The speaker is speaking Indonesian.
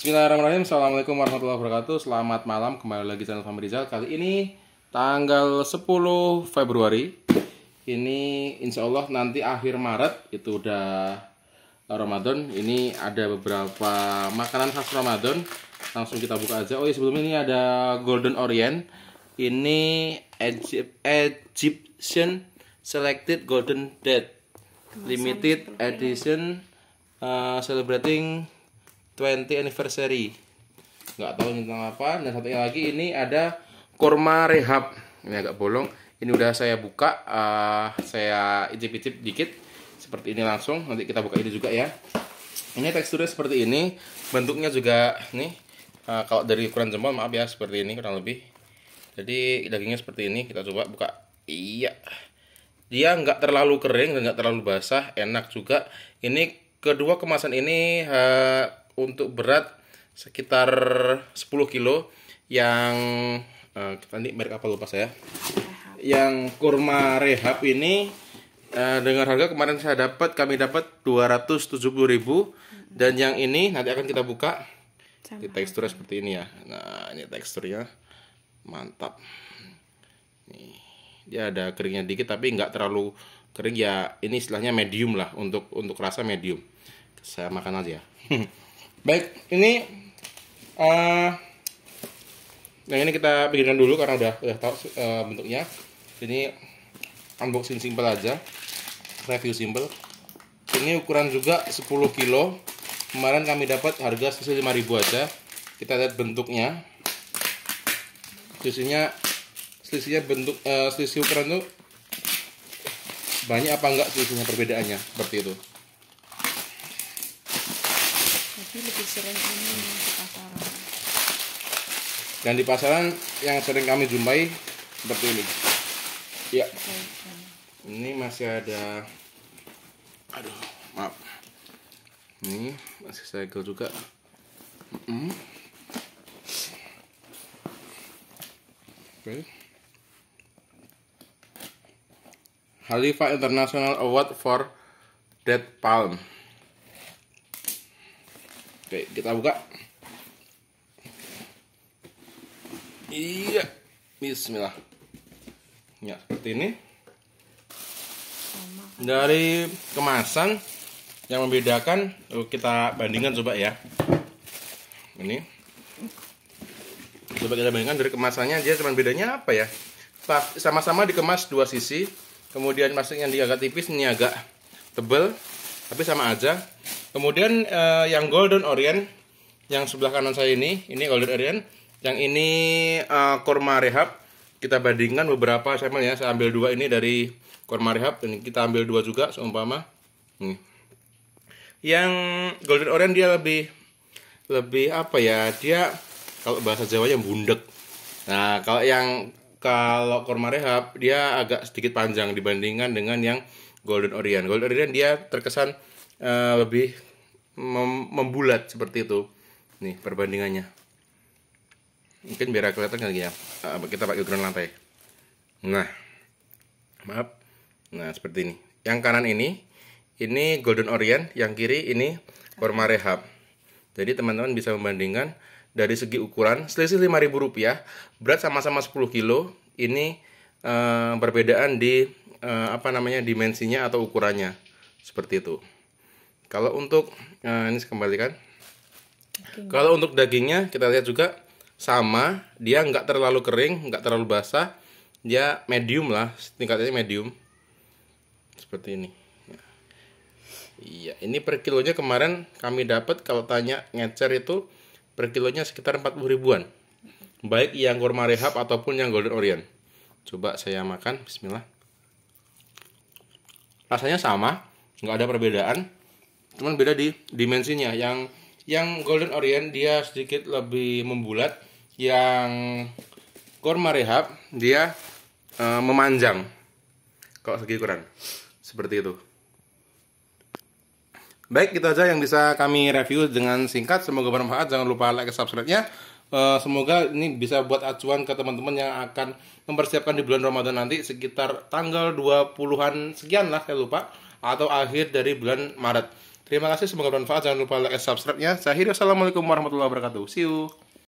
Bismillahirrahmanirrahim Assalamualaikum warahmatullahi wabarakatuh Selamat malam kembali lagi channel Fahmi Rizal Kali ini tanggal 10 Februari Ini insya Allah nanti akhir Maret Itu udah Ramadan Ini ada beberapa makanan khas Ramadan Langsung kita buka aja Oh ya sebelumnya ini ada Golden Orient Ini Egypt, Egyptian Selected Golden Dead Limited Edition uh, Celebrating 20 anniversary nggak tahu tentang apa dan satunya lagi ini ada kurma rehab ini agak bolong ini udah saya buka uh, saya icip-icip dikit seperti ini langsung nanti kita buka ini juga ya ini teksturnya seperti ini bentuknya juga nih uh, kalau dari ukuran jempol maaf ya seperti ini kurang lebih jadi dagingnya seperti ini kita coba buka iya dia nggak terlalu kering dan nggak terlalu basah enak juga ini kedua kemasan ini uh, untuk berat sekitar 10 kilo yang uh, nanti merek apa lupa saya yang kurma rehab ini uh, dengan harga kemarin saya dapat kami dapat 270.000 dan yang ini nanti akan kita buka Di teksturnya seperti ini ya nah ini teksturnya mantap nih dia ada keringnya dikit tapi nggak terlalu kering ya ini istilahnya medium lah untuk untuk rasa medium saya makan aja ya Baik, ini uh, eh, yang nah ini kita pikirkan dulu karena udah udah tahu uh, bentuknya. Ini unboxing simple aja, review simple. Ini ukuran juga 10 kilo. Kemarin kami dapat harga lima 5000 aja. Kita lihat bentuknya. sisinya selisihnya bentuk uh, selisih ukuran tuh banyak apa enggak susunya perbedaannya seperti itu. lebih sering ini yang di pasaran dan di pasaran yang sering kami jumpai seperti ini ya ini masih ada aduh maaf ini masih segel juga mm -hmm. oke okay. Halifa International Award for Dead Palm Oke, kita buka. Iya. Bismillah. Ya, seperti ini. Dari kemasan yang membedakan kita bandingkan coba ya. Ini. Coba kita bandingkan dari kemasannya dia cuma bedanya apa ya? Sama-sama dikemas dua sisi. Kemudian masuknya yang agak tipis ini agak tebel tapi sama aja kemudian uh, yang golden orient yang sebelah kanan saya ini ini golden orient yang ini uh, eh, kurma rehab kita bandingkan beberapa sampel ya saya ambil dua ini dari kurma rehab dan kita ambil dua juga seumpama Ini. yang golden orient dia lebih lebih apa ya dia kalau bahasa jawa Jawanya bundek nah kalau yang kalau kurma rehab dia agak sedikit panjang dibandingkan dengan yang Golden Orient. Golden Orient dia terkesan uh, lebih mem membulat seperti itu. Nih perbandingannya. Mungkin biar kelihatan lagi ya. Uh, kita pakai ground lantai. Nah, maaf. Nah seperti ini. Yang kanan ini, ini Golden Orient. Yang kiri ini Korma Rehab. Jadi teman-teman bisa membandingkan dari segi ukuran selisih rp rupiah, berat sama-sama 10 kilo ini uh, perbedaan di uh, apa namanya dimensinya atau ukurannya seperti itu. Kalau untuk uh, ini kembalikan. Daging. Kalau untuk dagingnya kita lihat juga sama, dia nggak terlalu kering, nggak terlalu basah, dia medium lah, tingkatnya medium. Seperti ini. Iya, ini per kilonya kemarin kami dapat kalau tanya ngecer itu per kilonya sekitar 40 ribuan. Baik yang kurma rehab ataupun yang golden orient. Coba saya makan, bismillah rasanya sama nggak ada perbedaan cuman beda di dimensinya yang yang golden orient dia sedikit lebih membulat yang korma rehab dia uh, memanjang kalau segi ukuran seperti itu baik itu aja yang bisa kami review dengan singkat semoga bermanfaat jangan lupa like subscribe nya Eh, semoga ini bisa buat acuan ke teman-teman yang akan mempersiapkan di bulan Ramadan nanti sekitar tanggal 20-an sekian lah saya lupa atau akhir dari bulan Maret. Terima kasih semoga bermanfaat. Jangan lupa like and subscribe nya. Saya akhiri. Assalamualaikum warahmatullahi wabarakatuh. See you.